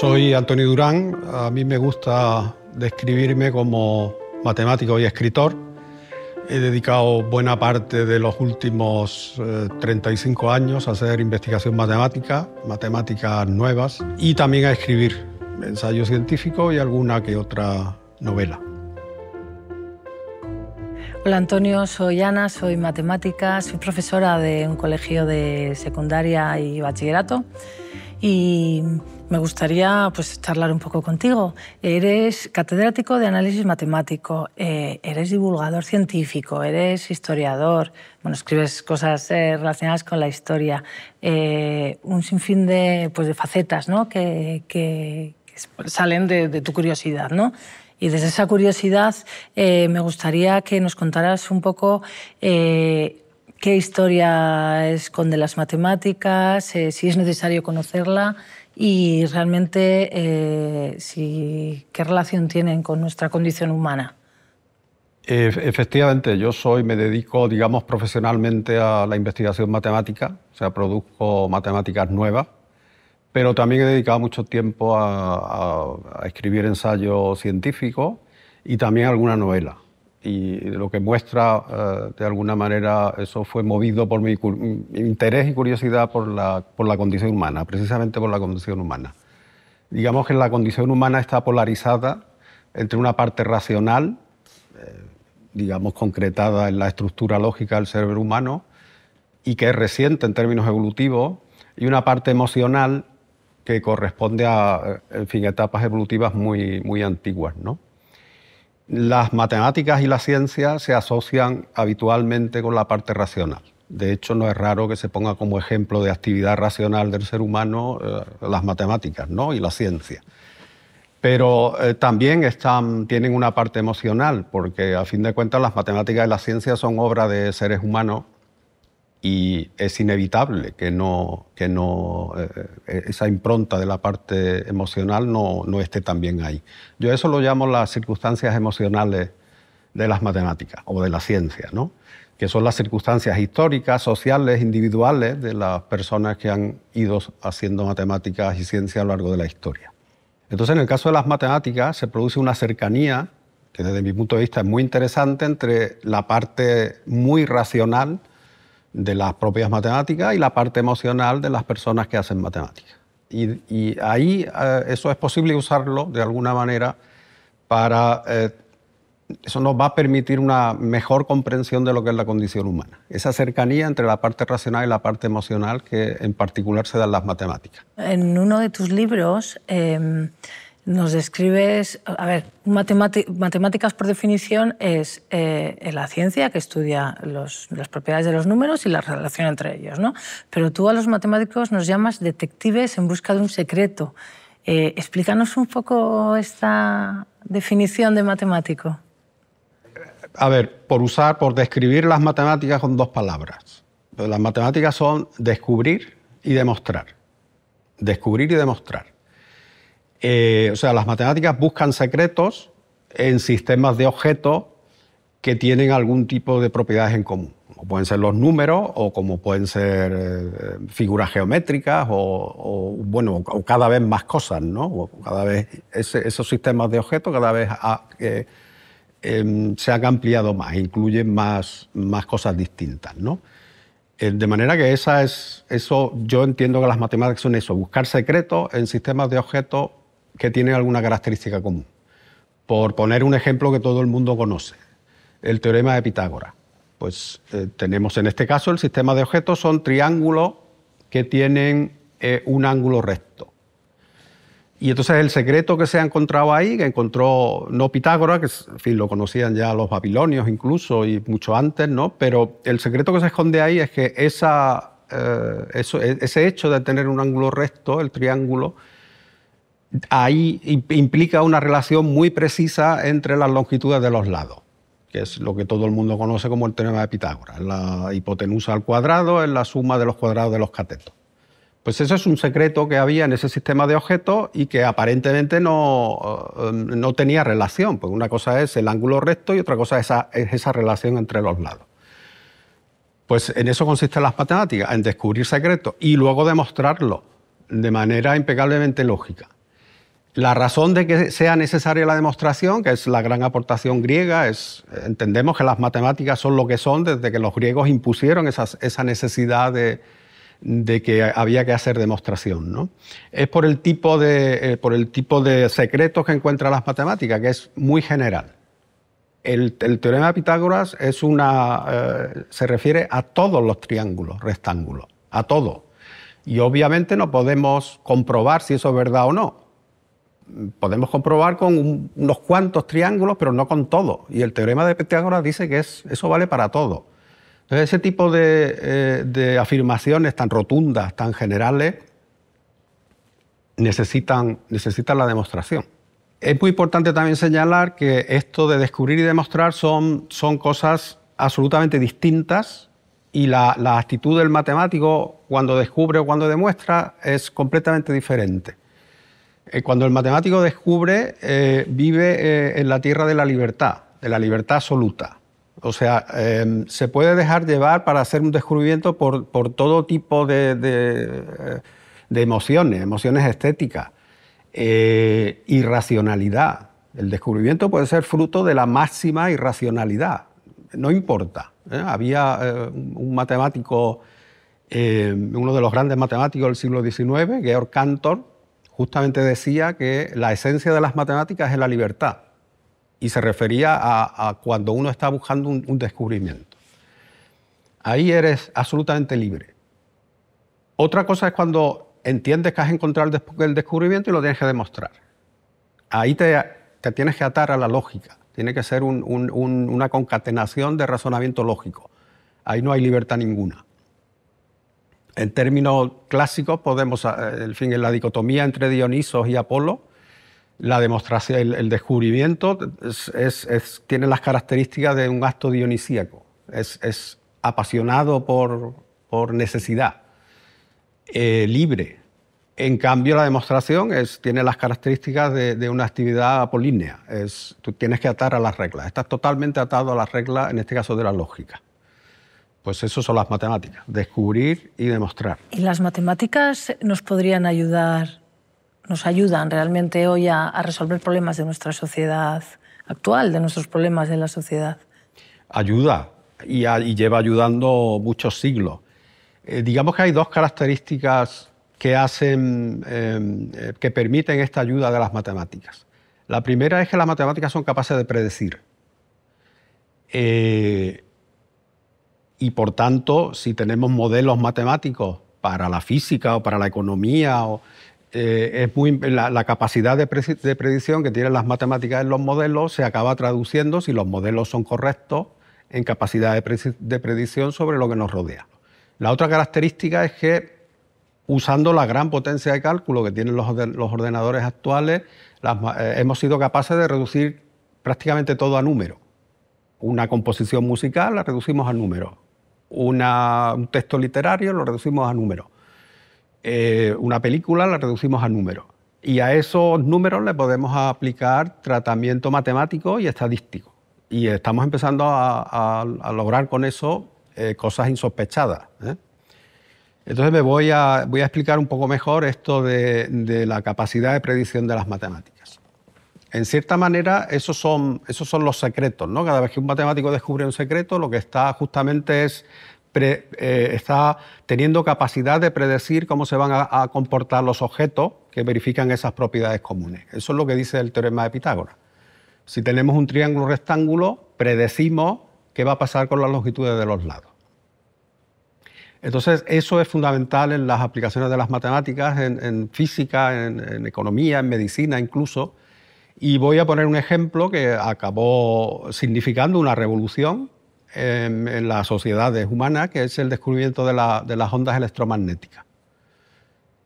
Soy Antonio Durán, a mí me gusta describirme como matemático y escritor. He dedicado buena parte de los últimos 35 eh, años a hacer investigación matemática, matemáticas nuevas y también a escribir ensayos científico y alguna que otra novela. Hola Antonio, soy Ana, soy matemática, soy profesora de un colegio de secundaria y bachillerato y me gustaría pues, charlar un poco contigo. Eres catedrático de análisis matemático, eh, eres divulgador científico, eres historiador, bueno, escribes cosas eh, relacionadas con la historia, eh, un sinfín de, pues, facetas que, salen de, tu curiosidad. ¿no? Y desde esa curiosidad me gustaría que nos contaras un poco qué historia esconde las matemáticas, si es necesario conocerla, y realmente eh, si, qué relación tienen con nuestra condición humana. Efectivamente, yo soy, me dedico, digamos, profesionalmente a la investigación matemática, o sea, produzco matemáticas nuevas, pero también he dedicado mucho tiempo a, a escribir ensayos científicos y también alguna novela y lo que muestra, eh, de alguna manera, eso fue movido por mi interés y curiosidad por la, por condición humana, precisamente por la condición humana. Digamos que la condición humana está polarizada entre una parte racional, eh, digamos, concretada en la estructura lógica del ser humano, y que es reciente en términos evolutivos, y una parte emocional que corresponde a eh, etapas evolutivas muy, muy antiguas. ¿no? Las matemáticas y la ciencia se asocian habitualmente con la parte racional. De hecho, no es raro que se ponga como ejemplo de actividad racional del ser humano eh, las matemáticas ¿no? y la ciencia. Pero eh, también tienen una parte emocional, porque a fin de cuentas las matemáticas y la ciencia son obra de seres humanos y es inevitable que, no, que no, eh, eh, esa impronta de la parte emocional no, no esté también ahí. Yo eso lo llamo las circunstancias emocionales de las matemáticas o de la ciencia, ¿no? que son las circunstancias históricas, sociales, individuales de las personas que han ido haciendo matemáticas y ciencia a lo largo de la historia. Entonces, en el caso de las matemáticas, se produce una cercanía que desde mi punto de vista es muy interesante entre la parte muy racional, de las propias matemáticas y la parte emocional de las personas que hacen matemáticas. Y, ahí eh, eso es posible usarlo de alguna manera para... Eh, eso nos va a permitir una mejor comprensión de lo que es la condición humana. Esa cercanía entre la parte racional y la parte emocional que en particular se da en las matemáticas. En uno de tus libros... Eh, nos describes, a ver, matemáticas por definición es eh, la ciencia que estudia las propiedades de los números y la relación entre ellos, ¿no? Pero tú a los matemáticos nos llamas detectives en busca de un secreto. Eh, explícanos un poco esta definición de matemático. A ver, por usar, por describir las matemáticas con dos palabras. Las matemáticas son descubrir y demostrar. Descubrir y demostrar. Eh, o sea, las matemáticas buscan secretos en sistemas de objetos que tienen algún tipo de propiedades en común, como pueden ser los números o como pueden ser eh, figuras geométricas o, bueno, o cada vez más cosas, ¿no? cada vez esos sistemas de objetos cada vez ah, eh, em, se han ampliado más, incluyen más, más cosas distintas, ¿no? de manera que esa es, eso yo entiendo que las matemáticas son eso, buscar secretos en sistemas de objetos que tienen alguna característica común. Por poner un ejemplo que todo el mundo conoce, el teorema de Pitágoras. Pues eh, tenemos en este caso el sistema de objetos son triángulos que tienen eh, un ángulo recto. Y entonces el secreto que se ha encontrado ahí, que encontró no Pitágoras, que en fin, lo conocían ya los babilonios incluso y mucho antes, ¿no? pero el secreto que se esconde ahí es que esa, eh, e-, ese hecho de tener un ángulo recto, el triángulo, ahí implica una relación muy precisa entre las longitudes de los lados, que es lo que todo el mundo conoce como el teorema de Pitágoras. La hipotenusa al cuadrado es la suma de los cuadrados de los catetos. Pues eso es un secreto que había en ese sistema de objetos y que aparentemente no, eh, no tenía relación, porque una cosa es el ángulo recto y otra cosa es esa, es esa relación entre los lados. Pues en eso consisten las matemáticas, en descubrir secretos y luego demostrarlo de manera impecablemente lógica. La razón de que sea necesaria la demostración, que es la gran aportación griega, es entendemos que las matemáticas son lo que son desde que los griegos impusieron esa necesidad de, que había que hacer demostración. ¿no? Es por el, tipo de, eh, por el tipo de secretos que encuentra las matemáticas, que es muy general. El, teorema de Pitágoras es una, eh, se refiere a todos los triángulos, rectángulos, a todo. Y obviamente no podemos comprobar si eso es verdad o no podemos comprobar con unos cuantos triángulos, pero no con todo. Y el teorema de Pitágoras dice que eso vale para todo. Entonces, ese tipo de, eh, afirmaciones tan rotundas, tan generales, necesitan, la demostración. Es muy importante también señalar que esto de descubrir y demostrar son, cosas absolutamente distintas y la actitud del matemático cuando descubre o cuando demuestra es completamente diferente. Eh, cuando el matemático descubre, eh, vive eh, en la tierra de la libertad, de la libertad absoluta. O sea, em, se puede dejar llevar para hacer un descubrimiento por, por todo tipo de, emociones, emociones estéticas, irracionalidad. El descubrimiento puede ser fruto de la máxima irracionalidad, no importa. Había un matemático, uno de los grandes matemáticos del siglo XIX, Georg Cantor, justamente decía que la esencia de las matemáticas es la libertad y se refería a, cuando uno está buscando un, descubrimiento. Ahí eres absolutamente libre. Otra cosa es cuando entiendes que has encontrado el descubrimiento y lo tienes que demostrar. Ahí te, tienes que atar a la lógica. Tiene que ser una concatenación de razonamiento lógico. Ahí no hay libertad ninguna. En términos clásicos, podemos, en eh, fin, la dicotomía entre Dionisos y Apolo, la demostración, el, descubrimiento es, tiene las características de un acto dionisíaco. Es, apasionado por, por necesidad, eh, libre. En cambio, la demostración tiene las características de, de una actividad apolínea. tú tienes que atar a las reglas. Estás totalmente atado a las reglas, en este caso de la lógica. Pues eso son las matemáticas, descubrir y demostrar. ¿Y las matemáticas nos podrían ayudar, nos ayudan realmente hoy a, resolver problemas de nuestra sociedad actual, de nuestros problemas de la sociedad? Ayuda y, lleva ayudando muchos siglos. Eh, digamos que hay dos características que, hacen, em, eh, que permiten esta ayuda de las matemáticas. La primera es que las matemáticas son capaces de predecir. Eh, y por tanto, si tenemos modelos matemáticos para la física o para la economía, eh, es la, capacidad de, predicción que tienen las matemáticas en los modelos se acaba traduciendo, si los modelos son correctos, en capacidad de, predicción sobre lo que nos rodea. La otra característica es que usando la gran potencia de cálculo que tienen los, ordenadores actuales, eh, hemos sido capaces de reducir prácticamente todo a número. Una composición musical la reducimos a número un texto literario lo reducimos a números. Eh, una película la reducimos a números. Y a esos números le podemos aplicar tratamiento matemático y estadístico. Y estamos empezando a, lograr con eso eh, cosas insospechadas. ¿eh? Entonces me voy a, explicar un poco mejor esto de la capacidad de predicción de las matemáticas en cierta manera, esos son, esos son los secretos. ¿no? Cada vez que un matemático descubre un secreto, lo que está justamente es eh, está teniendo capacidad de predecir cómo se van a, comportar los objetos que verifican esas propiedades comunes. Eso es lo que dice el teorema de Pitágoras. Si tenemos un triángulo rectángulo, predecimos qué va a pasar con las longitudes de los lados. Entonces, eso es fundamental en las aplicaciones de las matemáticas, en, física, en, economía, en medicina incluso, y voy a poner un ejemplo que acabó significando una revolución en, las sociedades humanas, que es el descubrimiento de, las ondas electromagnéticas.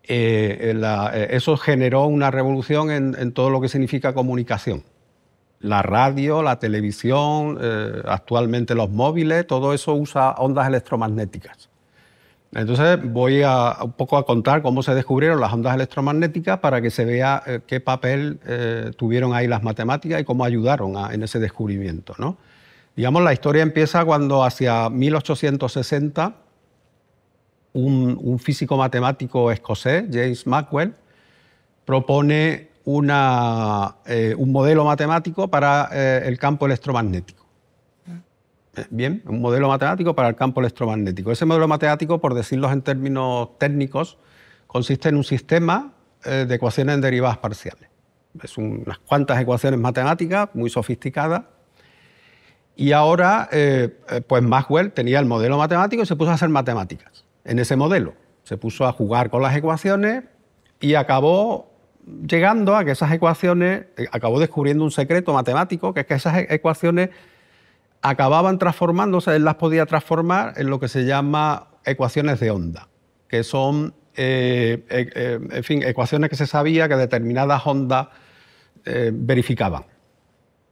Eh, eh, eso generó una revolución en, todo lo que significa comunicación. La radio, la televisión, eh, actualmente los móviles, todo eso usa ondas electromagnéticas. Entonces voy a un poco a contar cómo se descubrieron las ondas electromagnéticas para que se vea eh, qué papel eh, tuvieron ahí las matemáticas y cómo ayudaron en ese descubrimiento. ¿no? Digamos, la historia empieza cuando hacia 1860 un, físico matemático escocés, James Maxwell, propone eh, un modelo matemático para el campo electromagnético. Bien, un modelo matemático para el campo electromagnético. Ese modelo matemático, por decirlo en términos técnicos, consiste en un sistema eh, de ecuaciones en derivadas parciales. Es unas cuantas ecuaciones matemáticas muy sofisticadas. Y ahora, eh, eh, pues Maxwell tenía el modelo matemático y se puso a hacer matemáticas en ese modelo. Se puso a jugar con las ecuaciones y acabó llegando a que esas ecuaciones, acabó descubriendo un secreto matemático, que es que esas e-, ecuaciones acababan transformándose, él las podía transformar en lo que se llama ecuaciones de onda, que son eh, eh, eh, en fin, ecuaciones que se sabía que determinadas ondas verificaban.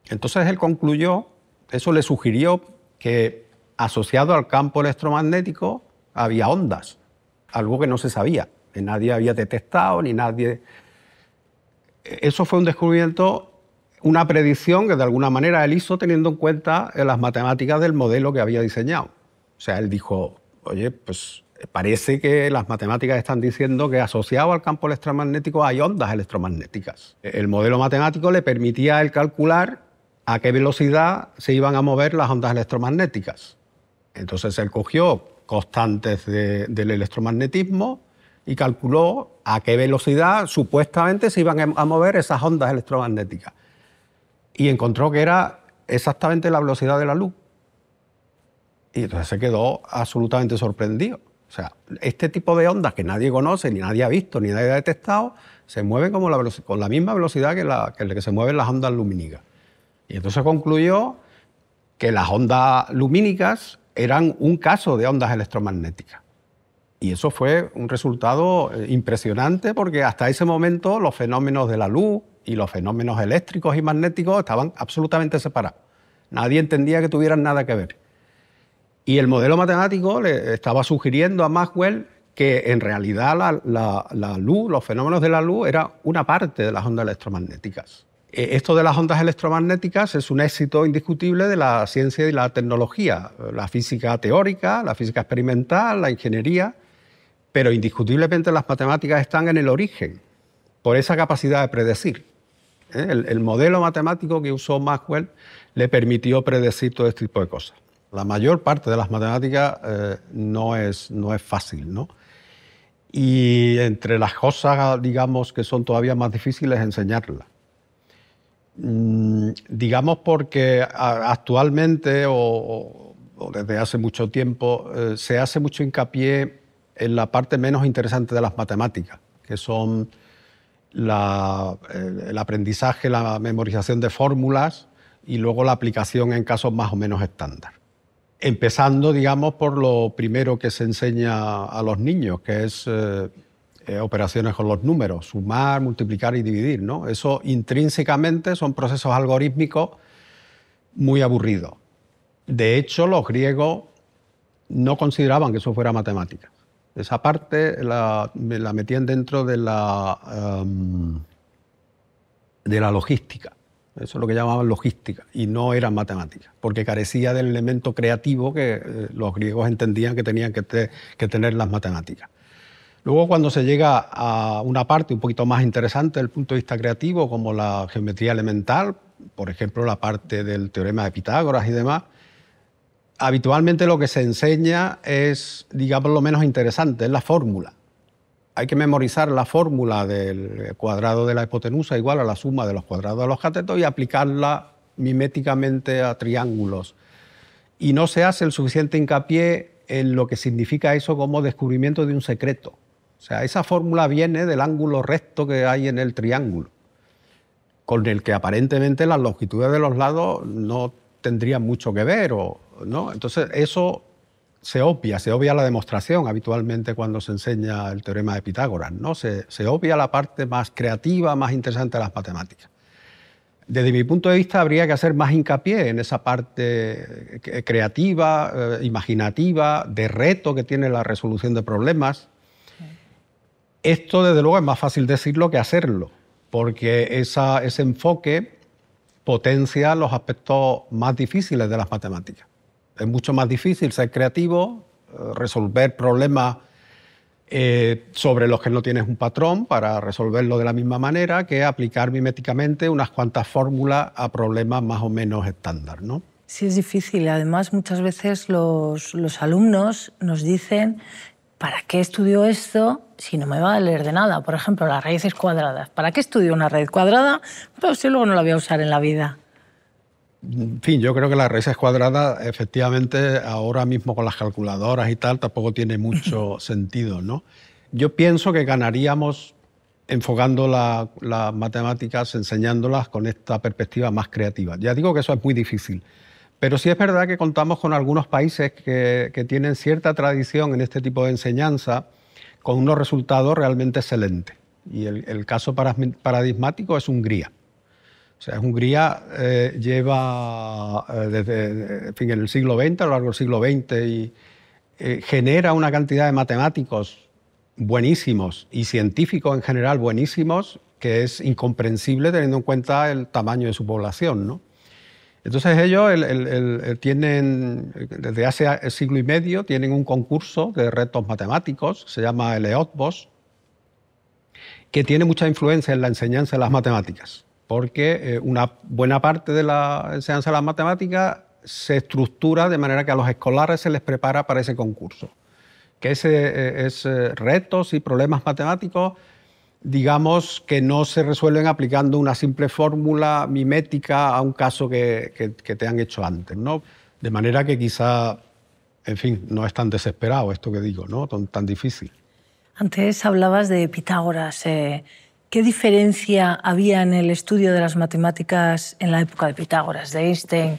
Entonces él concluyó, eso le sugirió que asociado al campo electromagnético había ondas, algo que no se sabía, que nadie había detectado ni nadie... Eso fue un descubrimiento una predicción que de alguna manera él hizo teniendo en cuenta eh, las matemáticas del modelo que había diseñado. O sea, él dijo, oye, pues eh, parece que las matemáticas están diciendo que asociado al campo electromagnético hay ondas electromagnéticas. E-, el modelo matemático le permitía a él calcular a qué velocidad se iban a mover las ondas electromagnéticas. Entonces él cogió constantes del electromagnetismo y calculó a qué velocidad supuestamente se iban em, a mover esas ondas electromagnéticas y encontró que era exactamente la velocidad de la luz. Y entonces se quedó absolutamente sorprendido. O sea, este tipo de ondas que nadie conoce, ni nadie ha visto, ni nadie ha detectado, se mueven como la con la misma velocidad que la que, que se mueven las ondas lumínicas. Y entonces concluyó que las ondas lumínicas eran un caso de ondas electromagnéticas. Y eso fue un resultado eh, impresionante porque hasta ese momento los fenómenos de la luz, y los fenómenos eléctricos y magnéticos estaban absolutamente separados. Nadie entendía que tuvieran nada que ver. Y el modelo matemático le estaba sugiriendo a Maxwell que en realidad la, la luz, los fenómenos de la luz, era una parte de las ondas electromagnéticas. E, esto de las ondas electromagnéticas es un éxito indiscutible de la ciencia y la tecnología, la física teórica, la física experimental, la ingeniería, pero indiscutiblemente las matemáticas están en el origen, por esa capacidad de predecir. ¿Eh? el, modelo matemático que usó Maxwell le permitió predecir todo este tipo de cosas. La mayor parte de las matemáticas eh, no, es, no es fácil, ¿no? Y entre las cosas, digamos, que son todavía más difíciles, enseñarlas mm, digamos porque actualmente o, desde hace mucho tiempo eh, se hace mucho hincapié en la parte menos interesante de las matemáticas, que son eh, el aprendizaje, la memorización de fórmulas y luego la aplicación en casos más o menos estándar. Empezando, digamos, por lo primero que se enseña a los niños, que es eh, eh, operaciones con los números, sumar, multiplicar y dividir. ¿no? Eso intrínsecamente son procesos algorítmicos muy aburridos. De hecho, los griegos no consideraban que eso fuera matemática. Esa parte la, la metían dentro de la, em, de la logística. Eso es lo que llamaban logística y no era matemática, porque carecía del elemento creativo que eh, los griegos entendían que tenían que, que tener las matemáticas. Luego cuando se llega a una parte un poquito más interesante desde el punto de vista creativo, como la geometría elemental, por ejemplo la parte del teorema de Pitágoras y demás, habitualmente lo que se enseña es, digamos, lo menos interesante, es la fórmula. Hay que memorizar la fórmula del cuadrado de la hipotenusa igual a la suma de los cuadrados de los catetos y aplicarla miméticamente a triángulos. Y no se hace el suficiente hincapié en lo que significa eso como descubrimiento de un secreto. O sea, esa fórmula viene del ángulo recto que hay en el triángulo, con el que aparentemente las longitudes de los lados no tendrían mucho que ver o entonces, eso se obvia, se obvia la demostración habitualmente cuando se enseña el teorema de Pitágoras, ¿no? Se, obvia la parte más creativa, más interesante de las matemáticas. Desde mi punto de vista, habría que hacer más hincapié en esa parte eh, creativa, eh, imaginativa, de reto que tiene la resolución de problemas. Esto, desde luego, es más fácil decirlo que hacerlo, porque ese enfoque potencia los aspectos más difíciles de las matemáticas es mucho más difícil ser creativo, eh, resolver problemas eh, sobre los que no tienes un patrón para resolverlo de la misma manera que aplicar miméticamente unas cuantas fórmulas a problemas más o menos estándar. ¿no? Sí, es difícil. Además, muchas veces los, los alumnos nos dicen, ¿para qué estudio esto si no me va a valer de nada? Por ejemplo, las raíces cuadradas. ¿Para qué estudio una raíz cuadrada? Pues si luego no la voy a usar en la vida. En fin, yo creo que las raíces cuadrada, efectivamente, ahora mismo con las calculadoras y tal, tampoco tiene mucho sentido, ¿no? Yo pienso que ganaríamos enfocando las matemáticas, enseñándolas con esta perspectiva más creativa. Ya digo que eso es muy difícil, pero sí es verdad que contamos con algunos países que, tienen cierta tradición en este tipo de enseñanza con unos resultados realmente excelentes. Y el caso paradigmático es Hungría. O sea, Hungría eh, lleva eh, desde el siglo XX, a lo largo del siglo XX, y eh, genera una cantidad de matemáticos buenísimos y científicos en general buenísimos que es incomprensible teniendo en cuenta el tamaño de su población. ¿no? Entonces ellos tienen, desde hace siglo y medio, tienen un concurso de retos matemáticos, se llama el EOTBOS, que tiene mucha influencia en la enseñanza de las matemáticas porque eh, una buena parte de la enseñanza de las matemáticas se estructura de manera que a los escolares se les prepara para ese concurso. Que ese, eh, es retos y problemas matemáticos, digamos, que no se resuelven aplicando una simple fórmula mimética a un caso que, te han hecho antes, ¿no? De manera que quizá, en fin, no es tan desesperado esto que digo, ¿no? Tan, tan difícil. Antes hablabas de Pitágoras. Eh, ¿Qué diferencia había en el estudio de las matemáticas en la época de Pitágoras, de Einstein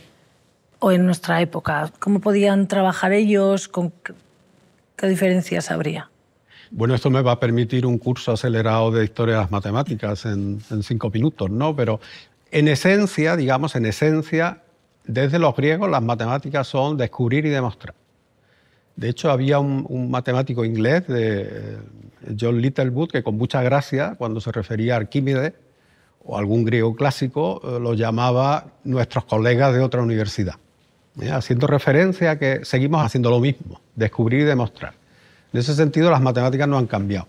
o en nuestra época? ¿Cómo podían trabajar ellos? ¿Con ¿Qué diferencias habría? Bueno, esto me va a permitir un curso acelerado de historia las matemáticas en, cinco minutos, ¿no? Pero en esencia, digamos, en esencia, desde los griegos las matemáticas son descubrir y demostrar. De hecho, había un matemático inglés de John Littlewood, que con mucha gracia, cuando se refería a Arquímedes o algún griego clásico, eh, lo llamaba nuestros colegas de otra universidad, ¿eh? haciendo referencia a que seguimos haciendo lo mismo, descubrir y demostrar. En ese sentido, las matemáticas no han cambiado.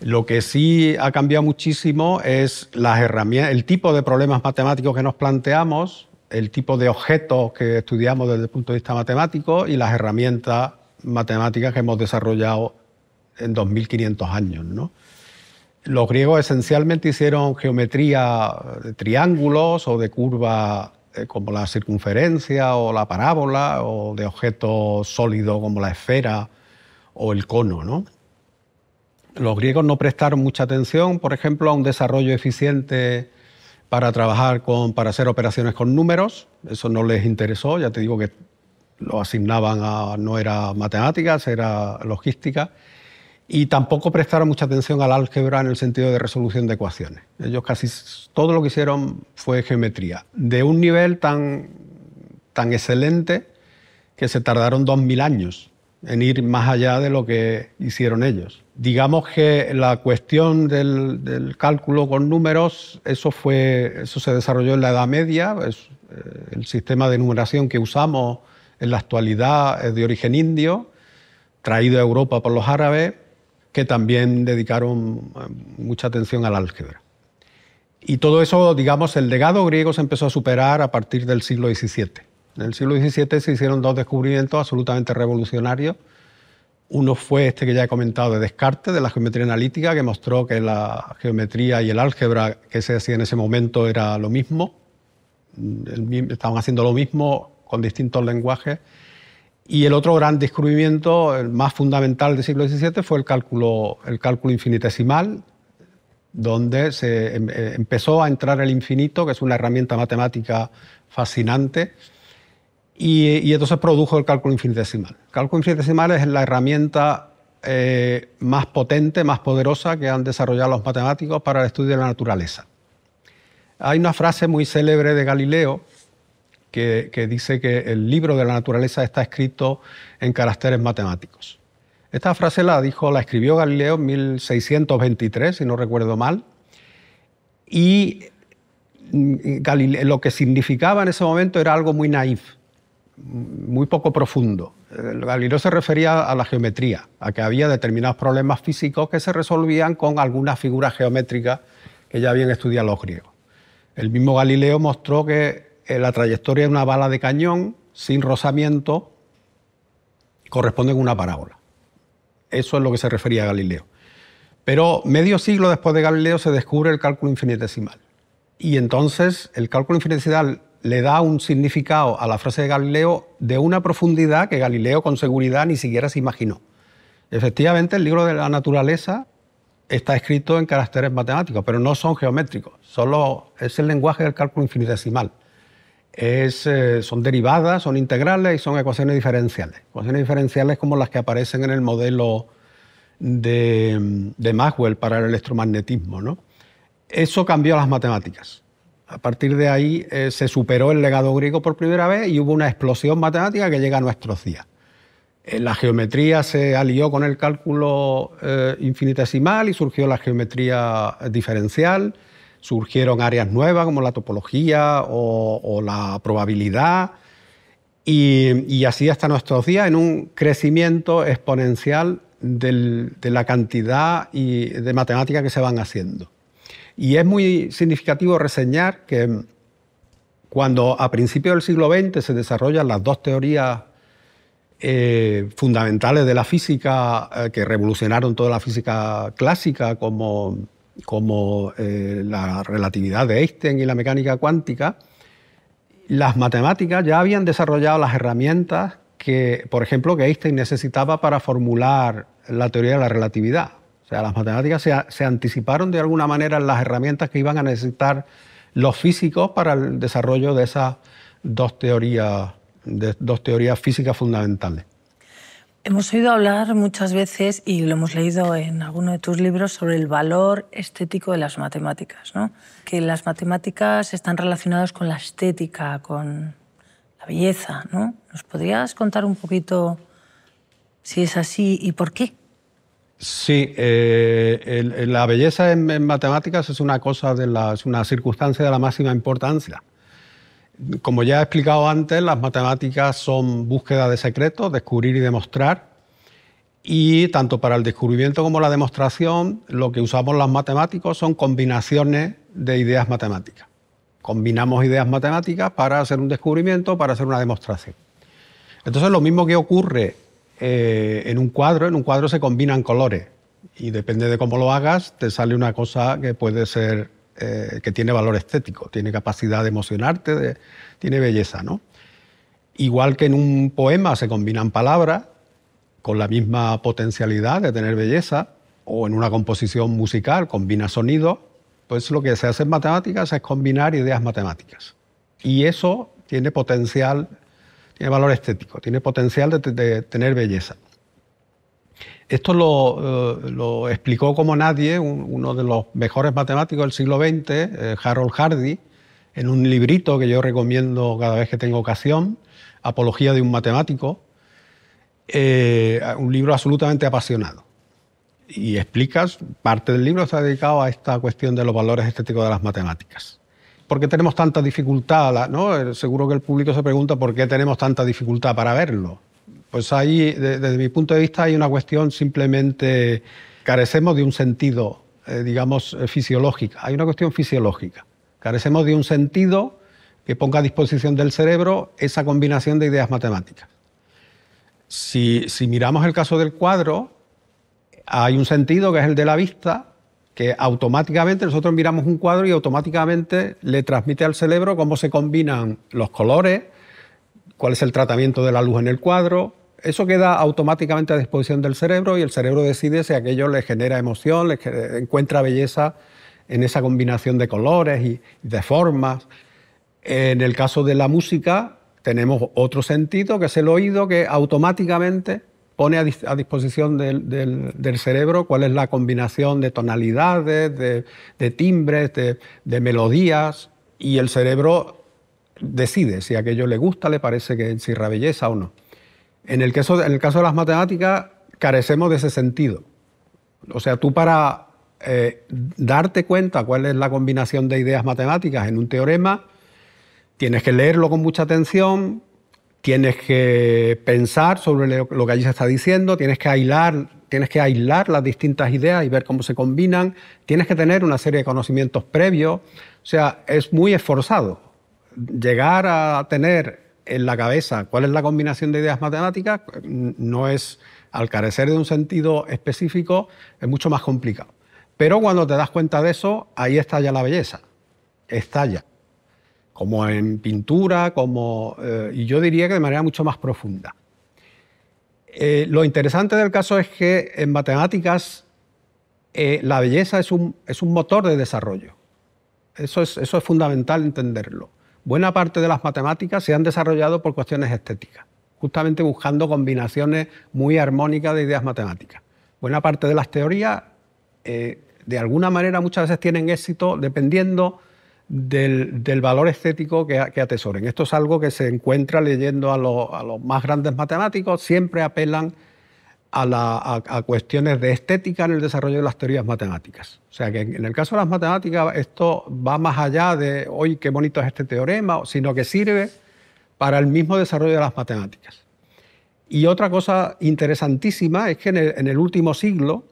Lo que sí ha cambiado muchísimo es las herramientas, el tipo de problemas matemáticos que nos planteamos, el tipo de objetos que estudiamos desde el punto de vista matemático y las herramientas matemáticas que hemos desarrollado en 2500 años. Los griegos esencialmente hicieron geometría de triángulos o de curvas eh, como la circunferencia o la parábola o de objetos sólidos como la esfera o el cono. Los griegos no prestaron mucha atención, por ejemplo, a un desarrollo eficiente para trabajar con, para hacer operaciones con números. Eso no les interesó, ya te digo que lo asignaban a, no era matemáticas, era logística y tampoco prestaron mucha atención al álgebra en el sentido de resolución de ecuaciones. Ellos casi todo lo que hicieron fue geometría, de un nivel tan, tan excelente que se tardaron 2.000 años en ir más allá de lo que hicieron ellos. Digamos que la cuestión del, cálculo con números, eso, fue, eso se desarrolló en la Edad Media, eh, el sistema de numeración que usamos en la actualidad es de origen indio, traído a Europa por los árabes, que también dedicaron eh, mucha atención al álgebra. Y todo eso, digamos, el legado griego se empezó a superar a partir del siglo XVII. En el siglo XVII se hicieron dos descubrimientos absolutamente revolucionarios. Uno fue este que ya he comentado de Descartes, de la geometría analítica, que mostró que la geometría y el álgebra que se hacía en ese momento era lo mismo. Mm, estaban haciendo lo mismo con distintos lenguajes y el otro gran descubrimiento, el más fundamental del siglo XVII, fue el cálculo, el cálculo infinitesimal, donde se em, eh, empezó a entrar el infinito, que es una herramienta matemática fascinante, y, entonces produjo el cálculo infinitesimal. El cálculo infinitesimal es la herramienta eh, más potente, más poderosa que han desarrollado los matemáticos para el estudio de la naturaleza. Hay una frase muy célebre de Galileo, que, dice que el libro de la naturaleza está escrito en caracteres matemáticos. Esta frase la dijo, la escribió Galileo en 1623, si no recuerdo mal, y mm, lo que significaba en ese momento era algo muy naif, muy poco profundo. Eh, Galileo se refería a la geometría, a que había determinados problemas físicos que se resolvían con algunas figuras geométricas que ya habían estudiado los griegos. El mismo Galileo mostró que eh, la trayectoria de una bala de cañón sin rozamiento corresponde a una parábola. Eso es lo que se refería a Galileo. Pero medio siglo después de Galileo se descubre el cálculo infinitesimal. Y entonces el cálculo infinitesimal le da un significado a la frase de Galileo de una profundidad que Galileo con seguridad ni siquiera se imaginó. Efectivamente, el libro de la naturaleza está escrito en caracteres matemáticos, pero no son geométricos, solo es el lenguaje del cálculo infinitesimal es, eh, son derivadas, son integrales y son ecuaciones diferenciales. Ecuaciones diferenciales como las que aparecen en el modelo de, Maxwell para el electromagnetismo. ¿no? Eso cambió las matemáticas. A partir de ahí eh, se superó el legado griego por primera vez y hubo una explosión matemática que llega a nuestros días. Eh, la geometría se alió con el cálculo infinitesimal y surgió la geometría diferencial surgieron áreas nuevas como la topología o, la probabilidad y, así hasta nuestros días en un crecimiento exponencial de la cantidad de matemáticas que se van haciendo. Y es muy significativo reseñar que cuando a principios del siglo XX se desarrollan las dos teorías eh, fundamentales de la física eh, que revolucionaron toda la física clásica, como como eh, la relatividad de Einstein y la mecánica cuántica, las matemáticas ya habían desarrollado las herramientas que, por ejemplo, que Einstein necesitaba para formular la teoría de la relatividad. O sea, las matemáticas se, anticiparon de alguna manera las herramientas que iban a necesitar los físicos para el desarrollo de esas dos teorías físicas fundamentales. Hemos oído hablar muchas veces, y lo hemos leído en alguno de tus libros, sobre el valor estético de las matemáticas, ¿no? que las matemáticas están relacionadas con la estética, con la belleza. ¿no? ¿Nos podrías contar un poquito si es así y por qué? Sí, eh, la belleza en, matemáticas es una cosa de es una circunstancia de la máxima importancia. Como ya he explicado antes, las matemáticas son búsqueda de secretos, descubrir y demostrar. Y tanto para el descubrimiento como la demostración, lo que usamos los matemáticos son combinaciones de ideas matemáticas. Combinamos ideas matemáticas para hacer un descubrimiento, para hacer una demostración. Entonces, lo mismo que ocurre eh, en un cuadro, en un cuadro se combinan colores y depende de cómo lo hagas, te sale una cosa que puede ser eh, que tiene valor estético, tiene capacidad de emocionarte, tiene belleza. Igual que en un poema se combinan palabras con la misma potencialidad de tener belleza, o en una composición musical combina sonido pues lo que se hace en matemáticas es combinar ideas matemáticas. Y eso tiene potencial, tiene valor estético, tiene potencial de tener belleza. Esto eh, lo, explicó como nadie uno de los mejores matemáticos del siglo XX, eh, Harold Hardy, en un librito que yo recomiendo cada vez que tengo ocasión, Apología de un matemático, eh, un libro absolutamente apasionado. Y explicas, parte del libro está dedicado a esta cuestión de los valores estéticos de las matemáticas. ¿Por qué tenemos tanta dificultad? ¿no? Seguro que el público se pregunta por qué tenemos tanta dificultad para verlo. Pues ahí, desde mi punto de vista, hay una cuestión simplemente, carecemos de un sentido, eh, digamos, eh, fisiológico. Hay una cuestión fisiológica. Carecemos de un sentido que ponga a disposición del cerebro esa combinación de ideas matemáticas. si miramos el caso del cuadro, hay un sentido que es el de la vista, que automáticamente nosotros miramos un cuadro y automáticamente le transmite al cerebro cómo se combinan los colores, cuál es el tratamiento de la luz en el cuadro, eso queda automáticamente a disposición del cerebro y el cerebro decide si aquello le genera emoción, le encuentra belleza en esa combinación de colores y de formas. En el caso de la música tenemos otro sentido, que es el oído, que automáticamente pone a, disposición del, cerebro cuál es la combinación de tonalidades, de, timbres, de, de, melodías, y el cerebro decide si aquello le gusta, le parece que encierra belleza o no. En el, caso, de las matemáticas, carecemos de ese sentido. O sea, tú para eh, darte cuenta cuál es la combinación de ideas matemáticas en un teorema, tienes que leerlo con mucha atención, tienes que pensar sobre lo que allí se está diciendo, tienes que aislar, tienes que aislar las distintas ideas y ver cómo se combinan, tienes que tener una serie de conocimientos previos, o sea, es muy esforzado llegar a tener en la cabeza cuál es la combinación de ideas matemáticas no es, al carecer de un sentido específico, es mucho más complicado. Pero cuando te das cuenta de eso, ahí estalla la belleza, estalla. Como en pintura, como, eh, y yo diría que de manera mucho más profunda. Eh, lo interesante del caso es que en matemáticas eh, la belleza es un, es un, motor de desarrollo. Eso eso es fundamental entenderlo buena parte de las matemáticas se han desarrollado por cuestiones estéticas, justamente buscando combinaciones muy armónicas de ideas matemáticas. Buena parte de las teorías, eh, de alguna manera, muchas veces tienen éxito dependiendo del, valor estético que, atesoren. Esto es algo que se encuentra leyendo a los más grandes matemáticos, siempre apelan a, cuestiones de estética en el desarrollo de las teorías matemáticas. O sea que en el caso de las matemáticas esto va más allá de, hoy qué bonito es este teorema, sino que sirve para el mismo desarrollo de las matemáticas. Y otra cosa interesantísima es que en el, último siglo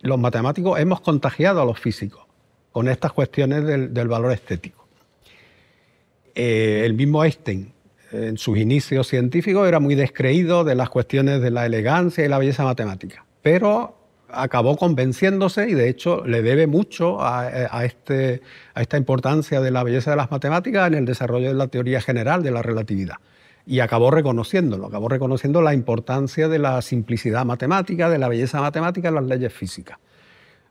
los matemáticos hemos contagiado a los físicos con estas cuestiones del, valor estético. Eh, el mismo Einstein en sus inicios científicos era muy descreído de las cuestiones de la elegancia y la belleza matemática, pero acabó convenciéndose y de hecho le debe mucho a, este, a esta importancia de la belleza de las matemáticas en el desarrollo de la teoría general de la relatividad. Y acabó reconociéndolo, acabó reconociendo la importancia de la simplicidad matemática, de la belleza matemática en las leyes físicas.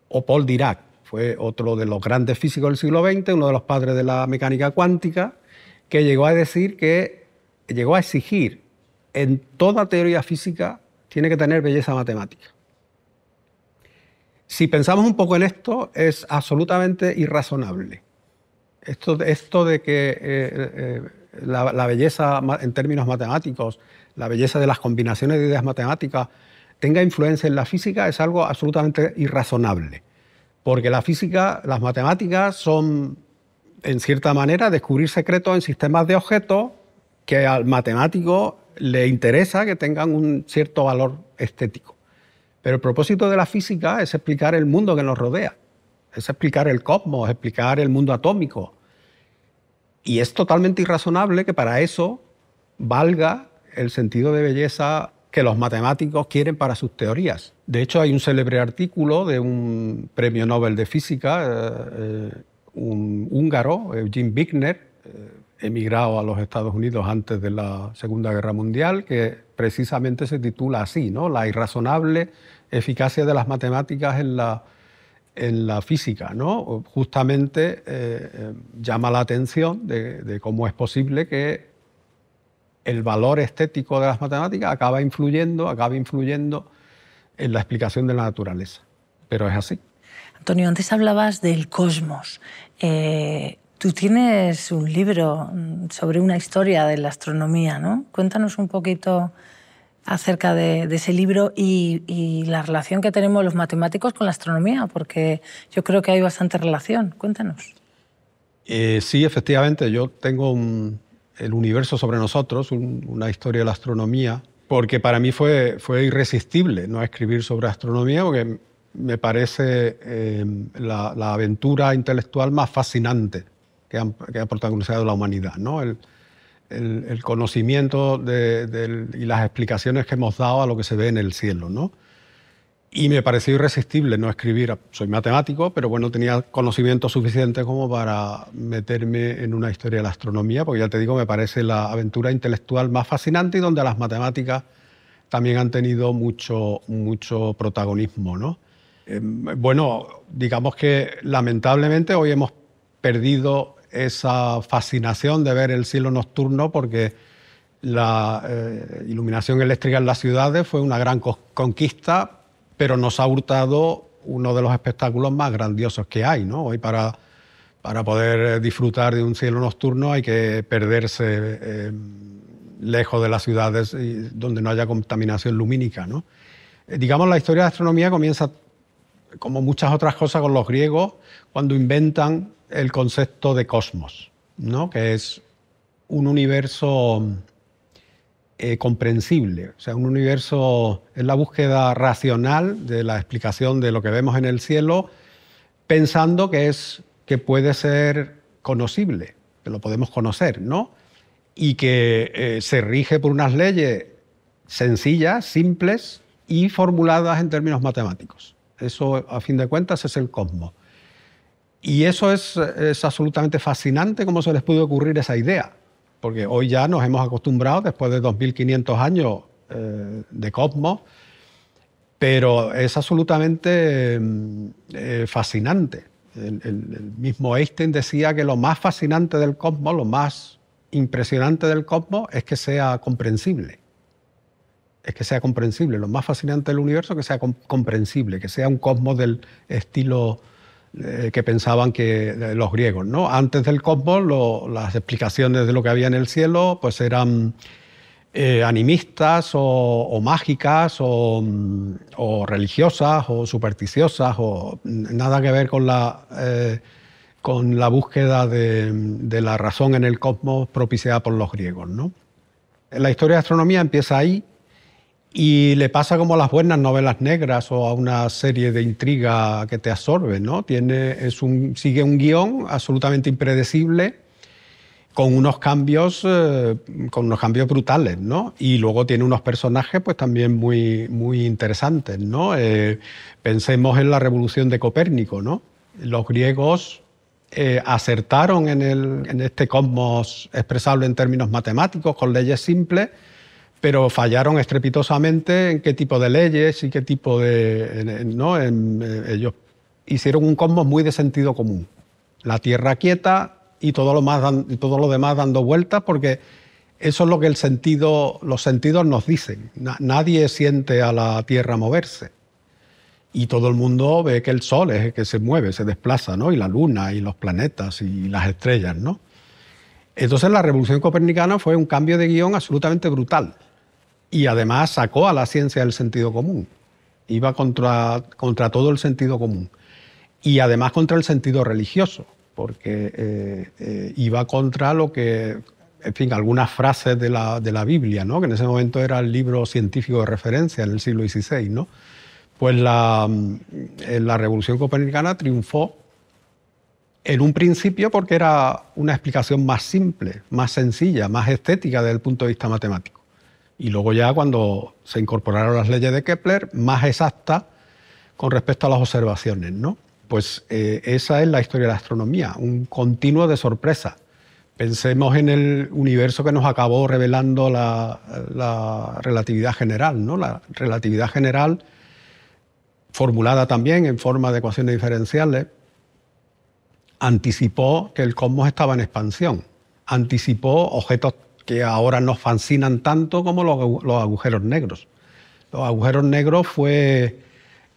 O Paul Dirac fue otro de los grandes físicos del siglo XX, uno de los padres de la mecánica cuántica, que llegó a decir que llegó a exigir en toda teoría física tiene que tener belleza matemática. Si pensamos un poco en esto, es absolutamente irrazonable. Esto, de que eh, eh, la, la, belleza en términos matemáticos, la belleza de las combinaciones de ideas matemáticas, tenga influencia en la física es algo absolutamente irrazonable. Porque la física, las matemáticas son, en cierta manera, descubrir secretos en sistemas de objetos que al matemático le interesa que tengan un cierto valor estético. Pero el propósito de la física es explicar el mundo que nos rodea, es explicar el cosmos, explicar el mundo atómico. Y es totalmente irrazonable que para eso valga el sentido de belleza que los matemáticos quieren para sus teorías. De hecho, hay un célebre artículo de un premio Nobel de física, eh, eh, un húngaro, Eugene Wigner, eh, emigrado a los Estados Unidos antes de la Segunda Guerra Mundial, que precisamente se titula así, ¿no? La irrazonable eficacia de las matemáticas en la, en la física, ¿no? Justamente eh, eh, llama la atención de, cómo es posible que el valor estético de las matemáticas acaba influyendo, influyendo en la explicación de la naturaleza. Pero es así. Antonio, antes hablabas del cosmos. Eh, Tú tienes un libro mm, sobre una historia de la astronomía, ¿no? Cuéntanos un poquito acerca de, ese libro y, la relación que tenemos los matemáticos con la astronomía, porque yo creo que hay bastante relación. Cuéntanos. Eh, sí, efectivamente, yo tengo el universo sobre nosotros, una historia de la astronomía, porque para mí fue, fue irresistible no escribir sobre astronomía, porque me parece eh, la aventura intelectual más fascinante que, ha protagonizado la humanidad. ¿no? El, conocimiento de, y las explicaciones que hemos dado a lo que se ve en el cielo. ¿no? Y me pareció irresistible no escribir, soy matemático, pero bueno, tenía conocimiento suficiente como para meterme en una historia de la astronomía, porque ya te digo, me parece la aventura intelectual más fascinante y donde las matemáticas también han tenido mucho, mucho protagonismo. ¿no? Eh, bueno, digamos que lamentablemente hoy hemos perdido esa fascinación de ver el cielo nocturno porque la eh, iluminación eléctrica en las ciudades fue una gran conquista, pero nos ha hurtado uno de los espectáculos más grandiosos que hay. ¿no? Hoy para, para poder disfrutar de un cielo nocturno hay que perderse eh, lejos de las ciudades donde no haya contaminación lumínica. ¿no? Eh, digamos, la historia de la astronomía comienza, como muchas otras cosas, con los griegos, cuando inventan el concepto de cosmos, ¿no? que es un universo eh, comprensible, o sea, un universo, en la búsqueda racional de la explicación de lo que vemos en el cielo, pensando que, es, que puede ser conocible, que lo podemos conocer, ¿no? Y que eh, se rige por unas leyes sencillas, simples y formuladas en términos matemáticos. Eso, a fin de cuentas, es el cosmos. Y eso es, absolutamente fascinante cómo se les pudo ocurrir esa idea, porque hoy ya nos hemos acostumbrado, después de 2.500 años eh, de cosmos, pero es absolutamente mm, eh, fascinante. El, mismo Einstein decía que lo más fascinante del cosmos, lo más impresionante del cosmos, es que sea comprensible. Es que sea comprensible. Lo más fascinante del universo es que sea comprensible, que sea un cosmos del estilo eh, que pensaban que eh, los griegos. ¿no? Antes del cosmos, las explicaciones de lo que había en el cielo pues eran eh, animistas o, mágicas mm, o, religiosas o supersticiosas o mm, nada que ver con la con la búsqueda mm, de, la razón en el cosmos propiciada por los griegos. La historia de astronomía empieza ahí, y le pasa como a las buenas novelas negras o a una serie de intriga que te absorbe, ¿no? Tiene, es un, sigue un guión absolutamente impredecible con unos cambios, eh, con unos cambios brutales, ¿no? Y luego tiene unos personajes, pues también muy, muy interesantes, ¿no? Eh, pensemos en la revolución de Copérnico, ¿no? Los griegos eh, acertaron en, el, en este cosmos expresable en términos matemáticos, con leyes simples, pero fallaron estrepitosamente en qué tipo de leyes y qué tipo de... Eh, ellos hicieron un cosmos muy de sentido común. La Tierra quieta y todo lo, más, todo lo demás dando vueltas porque eso es lo que el sentido, los sentidos nos dicen. nadie siente a la Tierra moverse. Y todo el mundo ve que el Sol es el que se mueve, se desplaza, Y la Luna, y los planetas, y las estrellas, Entonces la revolución copernicana fue un cambio de guión absolutamente brutal y además sacó a la ciencia del sentido común. Iba contra, contra todo el sentido común y además contra el sentido religioso, porque eh, eh, iba contra lo que, en fin, algunas frases de la, de la, Biblia, ¿no? que en ese momento era el libro científico de referencia en el siglo XVI. ¿no? Pues la, mm, la revolución copernicana triunfó en un principio porque era una explicación más simple, más sencilla, más estética desde el punto de vista matemático. Y luego ya cuando se incorporaron las leyes de Kepler, más exactas con respecto a las observaciones, ¿no? Pues eh, esa es la historia de la astronomía, un continuo de sorpresa. Pensemos en el universo que nos acabó revelando la, la relatividad general, ¿no? La relatividad general, formulada también en forma de ecuaciones diferenciales, anticipó que el cosmos estaba en expansión, anticipó objetos que ahora nos fascinan tanto como los, agujeros negros. Los agujeros negros fue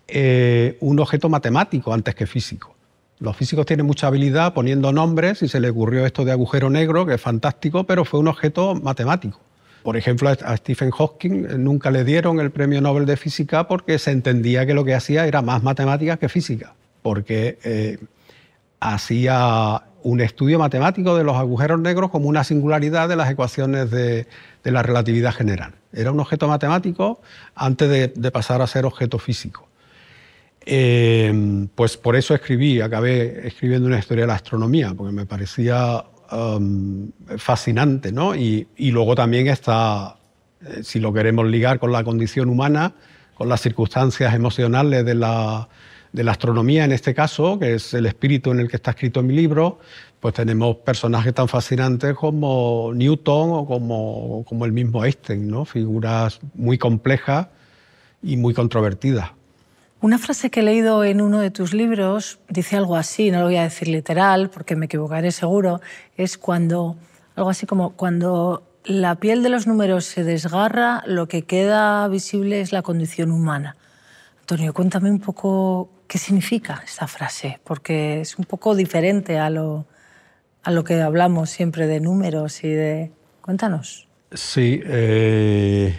eh, un objeto matemático antes que físico. Los físicos tienen mucha habilidad poniendo nombres y se le ocurrió esto de agujero negro, que es fantástico, pero fue un objeto matemático. Por ejemplo, a Stephen Hawking nunca le dieron el premio Nobel de Física porque se entendía que lo que hacía era más matemáticas que física, porque eh, hacía un estudio matemático de los agujeros negros como una singularidad de las ecuaciones de, la relatividad general. Era un objeto matemático antes de, pasar a ser objeto físico. Eh, pues por eso escribí, acabé escribiendo una historia de la astronomía, porque me parecía um, fascinante, ¿no? y, luego también está, eh, si lo queremos ligar con la condición humana, con las circunstancias emocionales de la, de la astronomía en este caso, que es el espíritu en el que está escrito mi libro, pues tenemos personajes tan fascinantes como Newton o como, el mismo Einstein, ¿no? figuras muy complejas y muy controvertidas. Una frase que he leído en uno de tus libros dice algo así, no lo voy a decir literal porque me equivocaré seguro, es cuando algo así como cuando la piel de los números se desgarra, lo que queda visible es la condición humana. Antonio, cuéntame un poco qué significa esta frase, porque es un poco diferente a lo, que hablamos siempre de números y de... Cuéntanos. Sí, eh,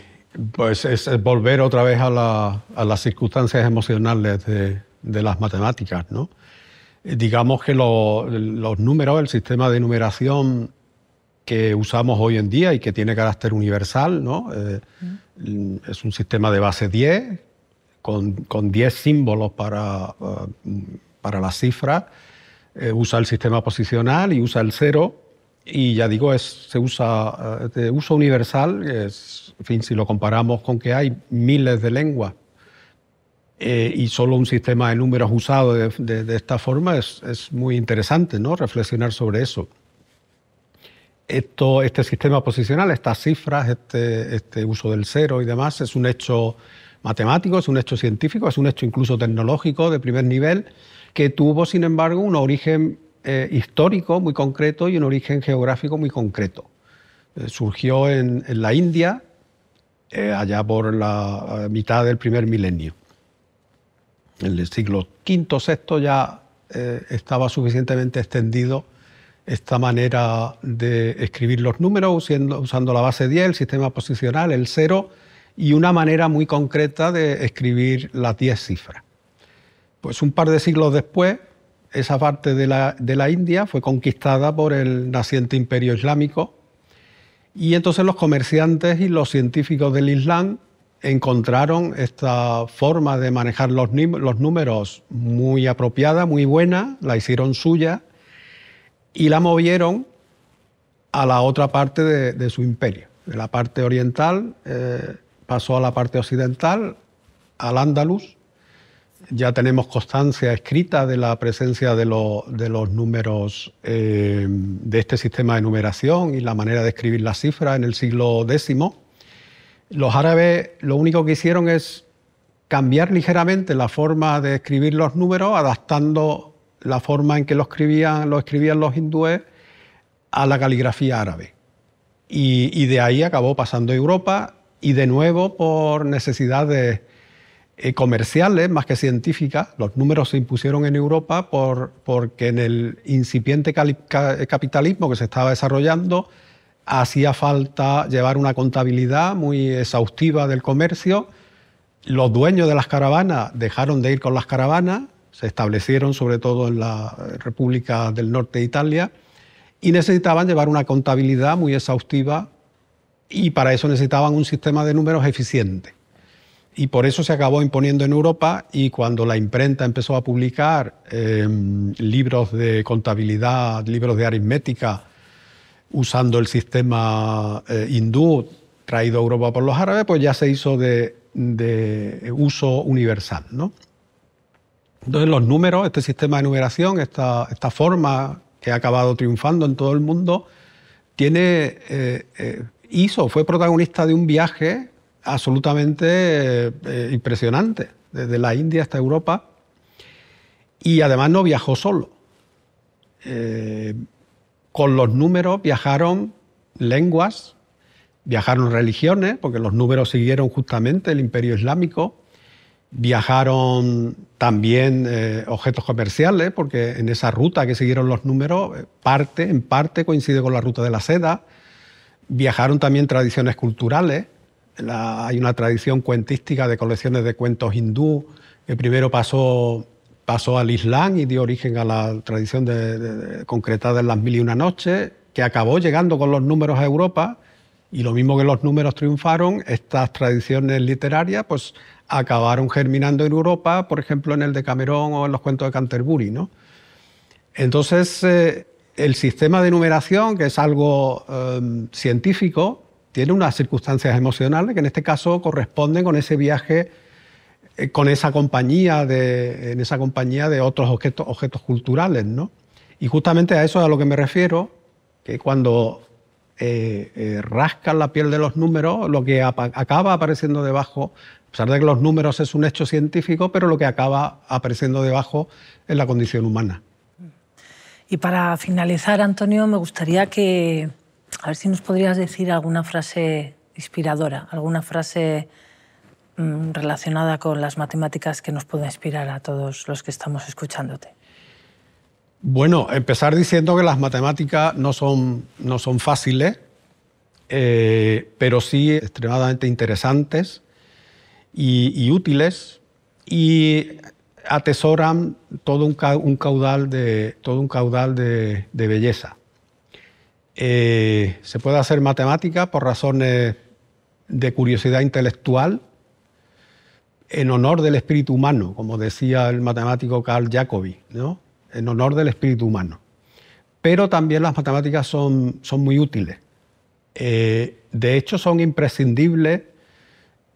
pues es volver otra vez a, la, a las circunstancias emocionales de, las matemáticas, eh, Digamos que los números, el sistema de numeración que usamos hoy en día y que tiene carácter universal, ¿no? Eh, mm. Es un sistema de base 10 con, 10 símbolos para, eh, para la cifra, eh, usa el sistema posicional y usa el cero. Y ya digo, es, se usa eh, de uso universal, es, en fin, si lo comparamos con que hay miles de lenguas y solo un sistema de números usado de, esta forma, es, muy interesante ¿no? reflexionar sobre eso. Esto, este sistema posicional, estas cifras, este, este uso del cero y demás, es un hecho matemático, es un hecho científico, es un hecho incluso tecnológico de primer nivel, que tuvo, sin embargo, un origen eh, histórico muy concreto y un origen geográfico muy concreto. Eh, surgió en, la India, eh, allá por la mitad del primer milenio. En el siglo V, VI ya estaba suficientemente extendido esta manera de escribir los números usando, la base 10, el sistema posicional, el cero y una manera muy concreta de escribir las diez cifras. Pues un par de siglos después, esa parte de la, India fue conquistada por el naciente imperio islámico y entonces los comerciantes y los científicos del Islam encontraron esta forma de manejar los, números muy apropiada, muy buena, la hicieron suya y la movieron a la otra parte de, su imperio, de la parte oriental. Eh, pasó a la parte occidental, al Andalus. Ya tenemos constancia escrita de la presencia de, los números eh, de este sistema de numeración y la manera de escribir las cifras en el siglo X. Los árabes lo único que hicieron es cambiar ligeramente la forma de escribir los números, adaptando la forma en que lo escribían, escribían los hindúes a la caligrafía árabe. Y, y de ahí acabó pasando a Europa y de nuevo, por necesidades eh, comerciales más que científicas, los números se impusieron en Europa por, porque en el incipiente capitalismo que se estaba desarrollando hacía falta llevar una contabilidad muy exhaustiva del comercio. Los dueños de las caravanas dejaron de ir con las caravanas, se establecieron sobre todo en la República del Norte de Italia y necesitaban llevar una contabilidad muy exhaustiva y para eso necesitaban un sistema de números eficiente. Y por eso se acabó imponiendo en Europa y cuando la imprenta empezó a publicar em, libros de contabilidad, libros de aritmética, usando el sistema eh, hindú traído a Europa por los árabes, pues ya se hizo de, uso universal. Entonces los números, este sistema de numeración, esta, esta forma que ha acabado triunfando en todo el mundo, tiene eh, eh, hizo, fue protagonista de un viaje absolutamente eh, impresionante, desde la India hasta Europa, y además no viajó solo. Eh, con los números viajaron lenguas, viajaron religiones, porque los números siguieron justamente el imperio islámico, viajaron también eh, objetos comerciales, porque en esa ruta que siguieron los números, parte, en parte coincide con la ruta de la seda, viajaron también tradiciones culturales. hay una tradición cuentística de colecciones de cuentos hindú que primero pasó, pasó al Islam y dio origen a la tradición de, de, concretada en las mil y una noches, que acabó llegando con los números a Europa. Y lo mismo que los números triunfaron, estas tradiciones literarias pues, acabaron germinando en Europa, por ejemplo, en el de Camerón o en los cuentos de Canterbury. ¿no? Entonces, eh, el sistema de numeración, que es algo em, científico, tiene unas circunstancias emocionales que en este caso corresponden con ese viaje, eh, con esa compañía de, en esa compañía de otros objetos, culturales. ¿no? Y justamente a eso es a lo que me refiero, que cuando eh, eh, rascan la piel de los números, lo que acaba apareciendo debajo, a pesar de que los números es un hecho científico, pero lo que acaba apareciendo debajo es la condición humana. Y para finalizar, Antonio, me gustaría que, a ver si nos podrías decir alguna frase inspiradora, alguna frase mm, relacionada con las matemáticas que nos pueda inspirar a todos los que estamos escuchándote. Bueno, empezar diciendo que las matemáticas no son, no son fáciles, eh, pero sí extremadamente interesantes y, y útiles. Y atesoran todo un, caudal de, todo un caudal de, belleza. Eh, se puede hacer matemática por razones de curiosidad intelectual, en honor del espíritu humano, como decía el matemático Carl Jacobi, ¿no? en honor del espíritu humano. Pero también las matemáticas son, son muy útiles. Eh, de hecho, son imprescindibles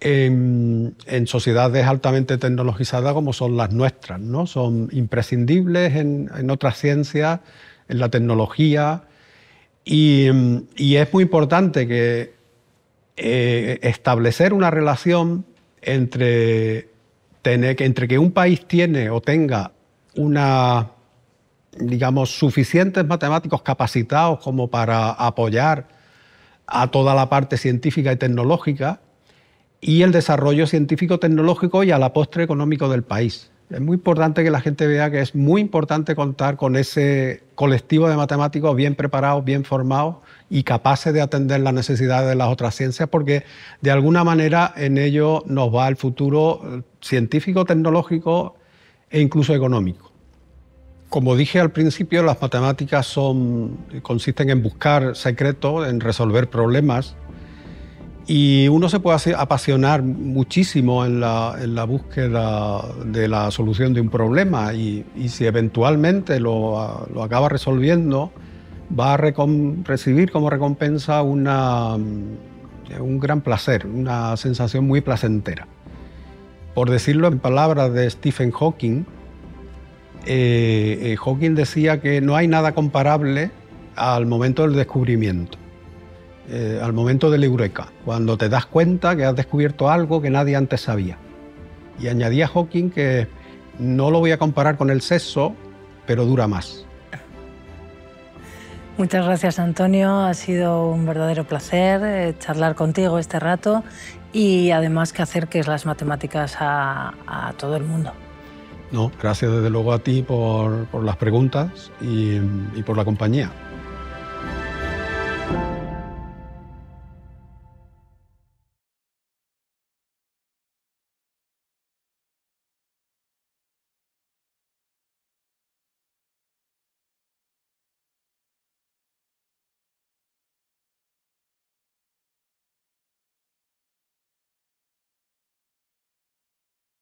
en, sociedades altamente tecnologizadas como son las nuestras. ¿no? Son imprescindibles en, otras ciencias, en la tecnología, y, es muy importante que eh, establecer una relación entre, entre que un país tiene o tenga una digamos, suficientes matemáticos capacitados como para apoyar a toda la parte científica y tecnológica y el desarrollo científico-tecnológico y a la postre económico del país. Es muy importante que la gente vea que es muy importante contar con ese colectivo de matemáticos bien preparados, bien formados y capaces de atender las necesidades de las otras ciencias, porque de alguna manera en ello nos va el futuro científico, tecnológico e incluso económico. Como dije al principio, las matemáticas son, consisten en buscar secretos, en resolver problemas y uno se puede apasionar muchísimo en la, búsqueda de la solución de un problema y, si eventualmente lo, acaba resolviendo, va a recibir como recompensa mm, un gran placer, una sensación muy placentera. Por decirlo en palabras de Stephen Hawking, eh, eh, Hawking decía que no hay nada comparable al momento del descubrimiento eh, al momento la eureka, cuando te das cuenta que has descubierto algo que nadie antes sabía. Y añadía Hawking que no lo voy a comparar con el sexo, pero dura más. Muchas gracias Antonio, ha sido un verdadero placer eh, charlar contigo este rato y además que acerques las matemáticas a, todo el mundo. No, gracias desde luego a ti por, las preguntas y por la compañía.